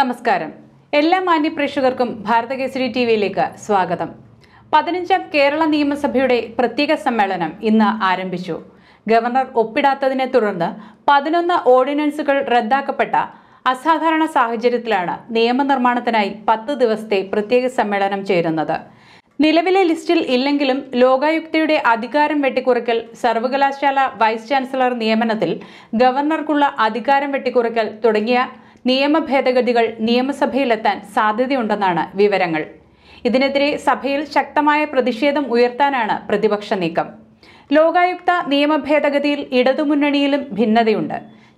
നമസ്കാരം എല്ലാ മാന്യ പ്രേക്ഷകർക്കും ഭാരതകേസരി ടി വിയിലേക്ക് സ്വാഗതം പതിനഞ്ചാം കേരള നിയമസഭയുടെ പ്രത്യേക സമ്മേളനം ഇന്ന് ആരംഭിച്ചു ഗവർണർ ഒപ്പിടാത്തതിനെ തുടർന്ന് പതിനൊന്ന് ഓർഡിനൻസുകൾ റദ്ദാക്കപ്പെട്ട അസാധാരണ സാഹചര്യത്തിലാണ് നിയമനിർമ്മാണത്തിനായി പത്ത് ദിവസത്തെ പ്രത്യേക സമ്മേളനം ചേരുന്നത് നിലവിലെ ലിസ്റ്റിൽ ഇല്ലെങ്കിലും ലോകായുക്തയുടെ അധികാരം വെട്ടിക്കുറയ്ക്കൽ സർവകലാശാല വൈസ് ചാൻസലർ നിയമനത്തിൽ ഗവർണർക്കുള്ള അധികാരം വെട്ടിക്കുറയ്ക്കൽ തുടങ്ങിയ നിയമ ഭേദഗതികൾ നിയമസഭയിലെത്താൻ സാധ്യതയുണ്ടെന്നാണ് വിവരങ്ങൾ ഇതിനെതിരെ സഭയിൽ ശക്തമായ പ്രതിഷേധം ഉയർത്താനാണ് പ്രതിപക്ഷ നീക്കം ലോകായുക്ത നിയമ ഭേദഗതിയിൽ ഇടതുമുന്നണിയിലും ഭിന്നതയുണ്ട്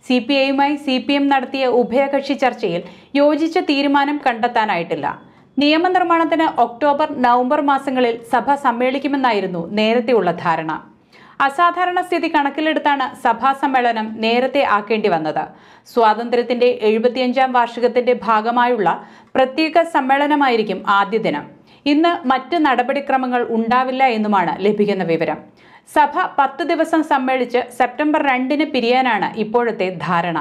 സി പി ഐയുമായി സി പി എം നടത്തിയ ഉഭയകക്ഷി ചർച്ചയിൽ യോജിച്ച തീരുമാനം കണ്ടെത്താനായിട്ടില്ല നിയമനിർമ്മാണത്തിന് ഒക്ടോബർ നവംബർ മാസങ്ങളിൽ സഭ സമ്മേളിക്കുമെന്നായിരുന്നു നേരത്തെയുള്ള ധാരണ അസാധാരണ സ്ഥിതി കണക്കിലെടുത്താണ് സഭാ സമ്മേളനം നേരത്തെ ആക്കേണ്ടി വന്നത് സ്വാതന്ത്ര്യത്തിന്റെ എഴുപത്തിയഞ്ചാം വാർഷികത്തിന്റെ ഭാഗമായുള്ള പ്രത്യേക സമ്മേളനമായിരിക്കും ആദ്യ ദിനം ഇന്ന് മറ്റ് നടപടിക്രമങ്ങൾ ഉണ്ടാവില്ല എന്നുമാണ് ലഭിക്കുന്ന വിവരം സഭ പത്ത് ദിവസം സമ്മേളിച്ച് സെപ്റ്റംബർ രണ്ടിന് പിരിയാനാണ് ഇപ്പോഴത്തെ ധാരണ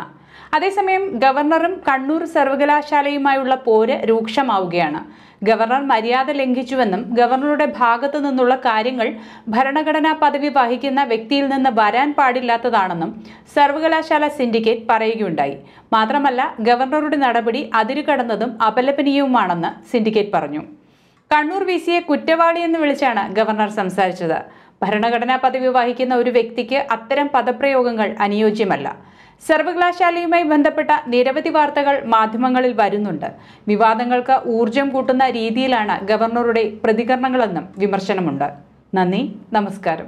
അതേസമയം ഗവർണറും കണ്ണൂർ സർവകലാശാലയുമായുള്ള പോര് രൂക്ഷമാവുകയാണ് ഗവർണർ മര്യാദ ലംഘിച്ചുവെന്നും ഗവർണറുടെ ഭാഗത്തു നിന്നുള്ള കാര്യങ്ങൾ ഭരണഘടനാ പദവി വഹിക്കുന്ന വ്യക്തിയിൽ നിന്ന് വരാൻ പാടില്ലാത്തതാണെന്നും സർവകലാശാല സിൻഡിക്കേറ്റ് പറയുകയുണ്ടായി മാത്രമല്ല ഗവർണറുടെ നടപടി അതിരുകടന്നതും അപലപനീയവുമാണെന്ന് സിൻഡിക്കേറ്റ് പറഞ്ഞു കണ്ണൂർ വി സിയെ കുറ്റവാളി എന്ന് വിളിച്ചാണ് ഗവർണർ സംസാരിച്ചത് ഭരണഘടനാ പദവി വഹിക്കുന്ന ഒരു വ്യക്തിക്ക് അത്തരം പദപ്രയോഗങ്ങൾ അനുയോജ്യമല്ല സർവകലാശാലയുമായി ബന്ധപ്പെട്ട നിരവധി വാർത്തകൾ മാധ്യമങ്ങളിൽ വരുന്നുണ്ട് വിവാദങ്ങൾക്ക് ഊർജം കൂട്ടുന്ന രീതിയിലാണ് ഗവർണറുടെ പ്രതികരണങ്ങളെന്നും വിമർശനമുണ്ട് നന്ദി നമസ്കാരം